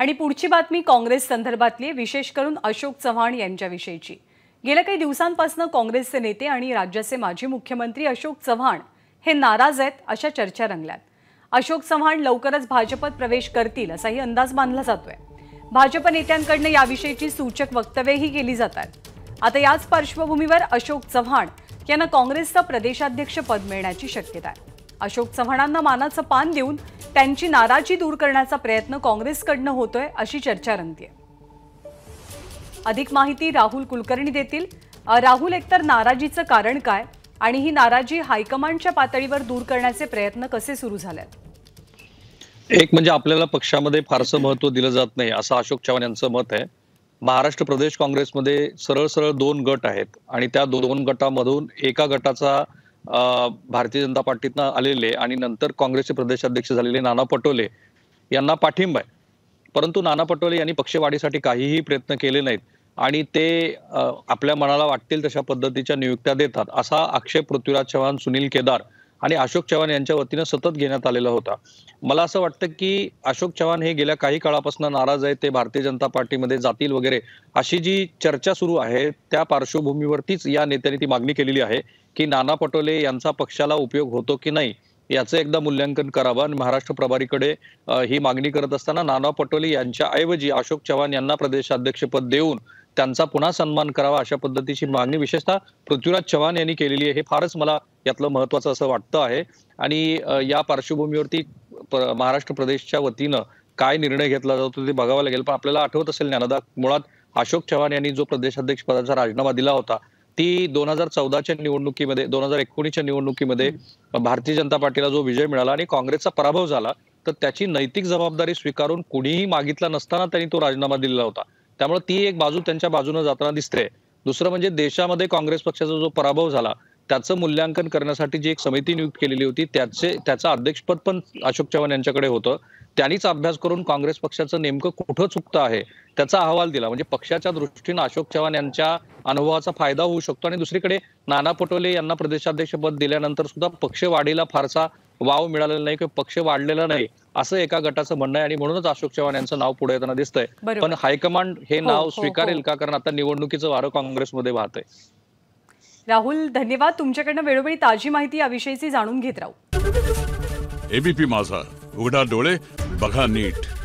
आणि पुढची बातमी काँग्रेस संदर्भातली विशेष करून अशोक चव्हाण यांच्याविषयीची गेल्या काही दिवसांपासून काँग्रेसचे नेते आणि राज्याचे माजी मुख्यमंत्री अशोक चव्हाण हे नाराज आहेत अशा चर्चा रंगल्यात अशोक चव्हाण लवकरच भाजपत प्रवेश करतील असाही अंदाज बांधला जातोय भाजप नेत्यांकडनं याविषयीची सूचक वक्तव्यही केली जातात आता याच पार्श्वभूमीवर अशोक चव्हाण यांना काँग्रेसचं पद मिळण्याची शक्यता आहे अशोक चव्हाणांना मानाचं पान देऊन त्यांची नाराजी दूर करण्याचा प्रयत्न काँग्रेसकडनं होतोय अशी चर्चा रंगतीय अधिक माहिती राहुल कुलकर्णी देतील राहुल एकतर नाराजीचं कारण काय आणि ही नाराजी हायकमांडच्या पातळीवर दूर करण्याचे प्रयत्न कसे सुरू झालेत एक म्हणजे आपल्याला पक्षामध्ये फारसं महत्व दिलं जात नाही असं अशोक चव्हाण यांचं मत आहे महाराष्ट्र प्रदेश काँग्रेसमध्ये सरळ सरळ दोन गट आहेत आणि त्या दोन गटामधून एका गटाचा भारतीय जनता पार्टीतनं आलेले आणि नंतर काँग्रेसचे प्रदेशाध्यक्ष झालेले नाना पटोले यांना पाठिंबा आहे परंतु नाना पटोले यांनी पक्षवाढीसाठी काहीही प्रयत्न केले नाहीत आणि ते आपल्या मनाला वाटतील तशा पद्धतीच्या नियुक्त्या देतात असा आक्षेप पृथ्वीराज चव्हाण सुनील केदार आणि अशोक चव्हाण यांच्या वतीनं सतत घेण्यात आलेला होता मला असं वाटतं की अशोक चव्हाण हे गेल्या काही काळापासून नाराज आहेत ते भारतीय जनता पार्टीमध्ये जातील वगैरे अशी जी चर्चा सुरू आहे त्या पार्श्वभूमीवरतीच या नेत्याने ती मागणी केलेली आहे की नाना पटोले यांचा पक्षाला उपयोग होतो की नाही याचं एकदा मूल्यांकन करावं आणि महाराष्ट्र प्रभारीकडे ही मागणी करत असताना नाना पटोले यांच्या ऐवजी अशोक चव्हाण यांना प्रदेशाध्यक्षपद देऊन त्यांचा पुन्हा सन्मान करावा अशा पद्धतीची मागणी विशेषतः पृथ्वीराज चव्हाण यांनी केलेली आहे हे फारच मला यातलं महत्वाचं असं वाटतं आहे आणि या पार्श्वभूमीवरती महाराष्ट्र प्रदेशच्या वतीनं काय निर्णय घेतला जातो ते बघावं लागेल पण आपल्याला आठवत असेल ज्ञानदा मुळात अशोक चव्हाण यांनी जो प्रदेशाध्यक्ष पदाचा राजीनामा दिला होता ती दोन हजार चौदाच्या निवडणुकीमध्ये दोन हजार एकोणीसच्या निवडणुकीमध्ये भारतीय जनता पार्टीला जो विजय मिळाला आणि काँग्रेसचा पराभव झाला तर त्याची नैतिक जबाबदारी स्वीकारून कुणीही मागितला नसताना त्यांनी तो राजीनामा दिलेला होता त्यामुळे ती एक बाजू त्यांच्या बाजूने जाताना दिसते दुसरं म्हणजे देशामध्ये काँग्रेस पक्षाचा जो पराभव झाला त्याचं मूल्यांकन करण्यासाठी जी एक समिती नियुक्त केलेली होती त्याचे त्याचं अध्यक्षपद पण अशोक चव्हाण यांच्याकडे होतं त्यांनीच अभ्यास करून काँग्रेस पक्षाचं नेमकं कुठं चुकतं आहे त्याचा अहवाल दिला म्हणजे पक्षाच्या दृष्टीनं अशोक चव्हाण यांच्या अनुभवाचा फायदा होऊ शकतो आणि दुसरीकडे नाना पटोले यांना प्रदेशाध्यक्षपद दिल्यानंतर सुद्धा पक्ष वाढीला फारसा वाव मिळालेला नाही किंवा पक्ष वाढलेला नाही असं एका गटाचं म्हणणं आहे आणि म्हणूनच अशोक चव्हाण यांचं नाव पुढे येताना दिसतंय पण हायकमांड हे हो, नाव हो, स्वीकारेल हो. का कारण आता निवडणुकीचं वारं काँग्रेसमध्ये वाहत आहे राहुल धन्यवाद तुमच्याकडनं वेळोवेळी ताजी माहिती याविषयीची जाणून घेत राहू एबीपी माझा उघडा डोळे बघा नीट